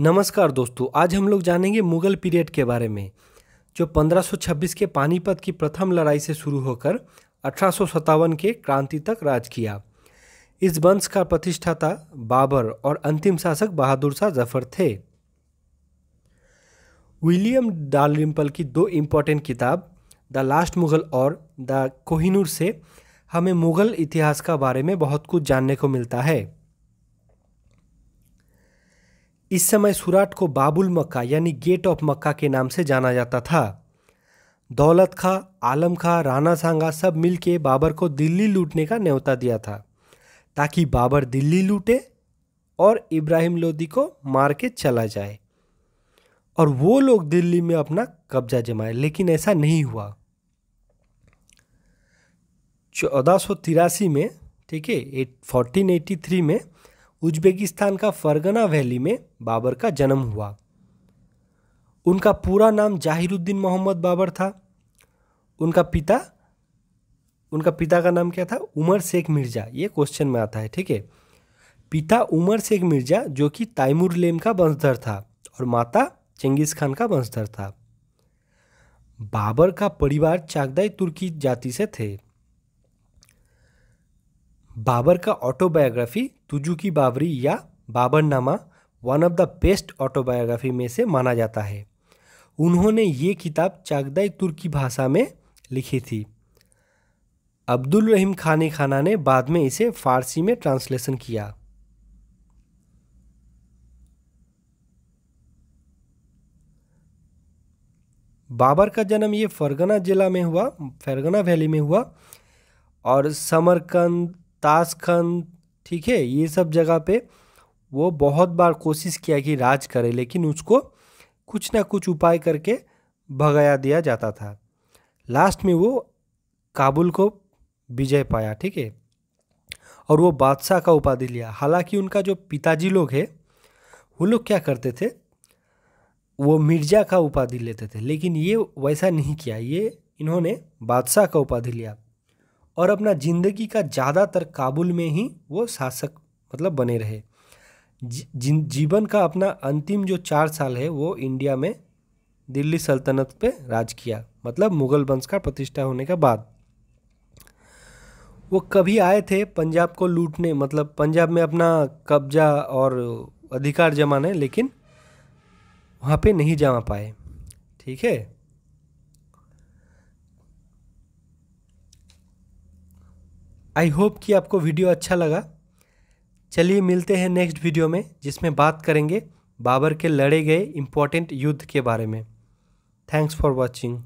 नमस्कार दोस्तों आज हम लोग जानेंगे मुगल पीरियड के बारे में जो 1526 के पानीपत की प्रथम लड़ाई से शुरू होकर अठारह के क्रांति तक राज किया इस वंश का प्रतिष्ठाता बाबर और अंतिम शासक बहादुर शाह जफर थे विलियम डालरिम्पल की दो इम्पॉर्टेंट किताब द लास्ट मुगल और द कोहिनूर से हमें मुगल इतिहास का बारे में बहुत कुछ जानने को मिलता है इस समय सुराट को बाबुल मक्का यानी गेट ऑफ मक्का के नाम से जाना जाता था दौलत खां आलम खां राना सांगा सब मिलके बाबर को दिल्ली लूटने का न्यौता दिया था ताकि बाबर दिल्ली लूटे और इब्राहिम लोदी को मार के चला जाए और वो लोग दिल्ली में अपना कब्जा जमाए लेकिन ऐसा नहीं हुआ चौदह सौ तिरासी में ठीक है एट फोर्टीन एटी थ्री में उज्बेकिस्तान का फरगना वैली में बाबर का जन्म हुआ उनका पूरा नाम जाहिरुद्दीन मोहम्मद बाबर था उनका पिता उनका पिता का नाम क्या था उमर शेख मिर्ज़ा ये क्वेश्चन में आता है ठीक है पिता उमर शेख मिर्ज़ा जो कि तैमूर लेम का वंशधर था और माता चंगेज़ खान का वंशधर था बाबर का परिवार चागदाई तुर्की जाति से थे बाबर का ऑटोबायोग्राफी तुजुकी बाबरी या Baburnama one of the best autobiography में से माना जाता है उन्होंने ये किताब चागदाई तुर्की भाषा में लिखी थी अब्दुल रहीम खानी खाना ने बाद में इसे फारसी में ट्रांसलेशन किया बाबर का जन्म ये फरगना जिला में हुआ फरगना वैली में हुआ और समरकंद ताशकंद ठीक है ये सब जगह पे वो बहुत बार कोशिश किया कि राज करे लेकिन उसको कुछ ना कुछ उपाय करके भगाया दिया जाता था लास्ट में वो काबुल को विजय पाया ठीक है और वो बादशाह का उपाधि लिया हालांकि उनका जो पिताजी लोग है वो लोग क्या करते थे वो मिर्जा का उपाधि लेते थे लेकिन ये वैसा नहीं किया ये इन्होंने बादशाह का उपाधि लिया और अपना ज़िंदगी का ज़्यादातर काबुल में ही वो शासक मतलब बने रहे जी, जीवन का अपना अंतिम जो चार साल है वो इंडिया में दिल्ली सल्तनत पे राज किया मतलब मुगल वंश का प्रतिष्ठा होने के बाद वो कभी आए थे पंजाब को लूटने मतलब पंजाब में अपना कब्जा और अधिकार जमाने लेकिन वहाँ पे नहीं जमा पाए ठीक है आई होप कि आपको वीडियो अच्छा लगा चलिए मिलते हैं नेक्स्ट वीडियो में जिसमें बात करेंगे बाबर के लड़े गए इम्पोर्टेंट युद्ध के बारे में थैंक्स फॉर वॉचिंग